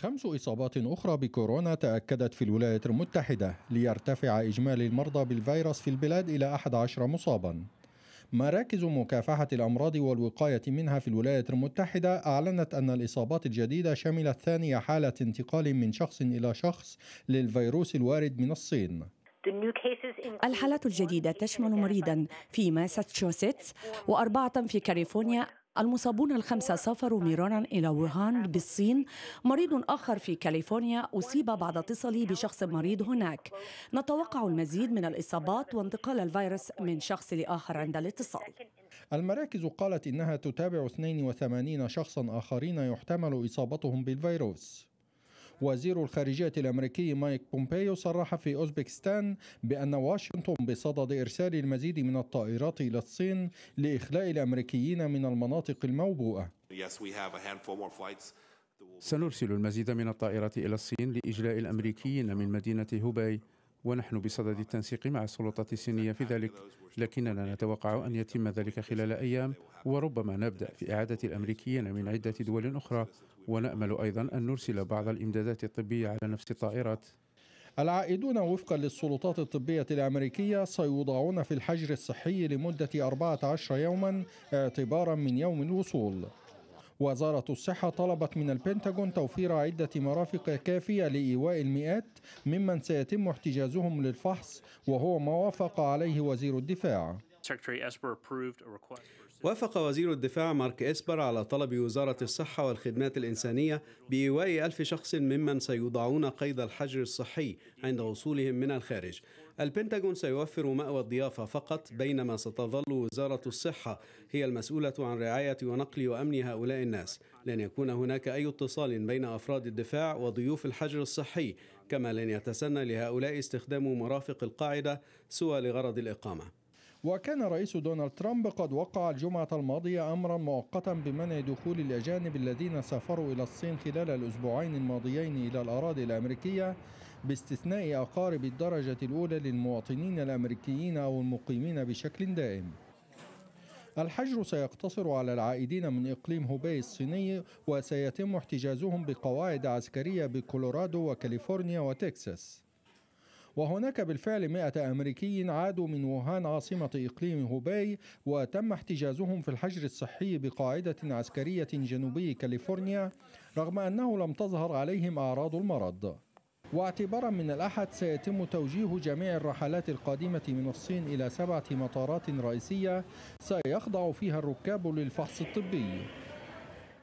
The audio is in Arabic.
خمس إصابات أخرى بكورونا تأكدت في الولايات المتحدة ليرتفع إجمالي المرضى بالفيروس في البلاد إلى 11 مصابا مراكز مكافحة الأمراض والوقاية منها في الولايات المتحدة أعلنت أن الإصابات الجديدة شملت ثاني حالة انتقال من شخص إلى شخص للفيروس الوارد من الصين الحالات الجديدة تشمل مريضا في ماساتشوستس وأربعة في كاليفورنيا المصابون الخمسة سافروا مرارا إلى ووهان بالصين مريض آخر في كاليفورنيا أصيب بعد اتصاله بشخص مريض هناك نتوقع المزيد من الإصابات وانتقال الفيروس من شخص لآخر عند الاتصال المراكز قالت إنها تتابع 82 شخصا آخرين يحتمل إصابتهم بالفيروس وزير الخارجية الأمريكي مايك بومبيو صرح في أوزبكستان بأن واشنطن بصدد إرسال المزيد من الطائرات إلى الصين لإخلاء الأمريكيين من المناطق الموبوءة سنرسل المزيد من الطائرات إلى الصين لإجلاء الأمريكيين من مدينة هوباي ونحن بصدد التنسيق مع السلطات الصينية في ذلك لكننا نتوقع أن يتم ذلك خلال أيام وربما نبدأ في إعادة الأمريكيين من عدة دول أخرى ونأمل أيضا أن نرسل بعض الإمدادات الطبية على نفس الطائرات العائدون وفقا للسلطات الطبية الأمريكية سيوضعون في الحجر الصحي لمدة 14 يوما اعتبارا من يوم الوصول وزارة الصحة طلبت من البنتاغون توفير عدة مرافق كافية لإيواء المئات ممن سيتم احتجازهم للفحص وهو ما وافق عليه وزير الدفاع وافق وزير الدفاع مارك إسبر على طلب وزارة الصحة والخدمات الإنسانية بإيواء ألف شخص ممن سيوضعون قيد الحجر الصحي عند وصولهم من الخارج البنتاغون سيوفر مأوى الضيافة فقط بينما ستظل وزارة الصحة هي المسؤولة عن رعاية ونقل وأمن هؤلاء الناس لن يكون هناك أي اتصال بين أفراد الدفاع وضيوف الحجر الصحي كما لن يتسنى لهؤلاء استخدام مرافق القاعدة سوى لغرض الإقامة وكان رئيس دونالد ترامب قد وقع الجمعة الماضية أمرا مؤقتا بمنع دخول الأجانب الذين سافروا إلى الصين خلال الأسبوعين الماضيين إلى الأراضي الأمريكية باستثناء أقارب الدرجة الأولى للمواطنين الأمريكيين أو المقيمين بشكل دائم الحجر سيقتصر على العائدين من إقليم هوباي الصيني وسيتم احتجازهم بقواعد عسكرية بكولورادو وكاليفورنيا وتكساس وهناك بالفعل 100 أمريكي عادوا من ووهان عاصمة إقليم هوباي وتم احتجازهم في الحجر الصحي بقاعدة عسكرية جنوبي كاليفورنيا رغم أنه لم تظهر عليهم أعراض المرض واعتبارا من الأحد سيتم توجيه جميع الرحلات القادمة من الصين إلى سبعة مطارات رئيسية سيخضع فيها الركاب للفحص الطبي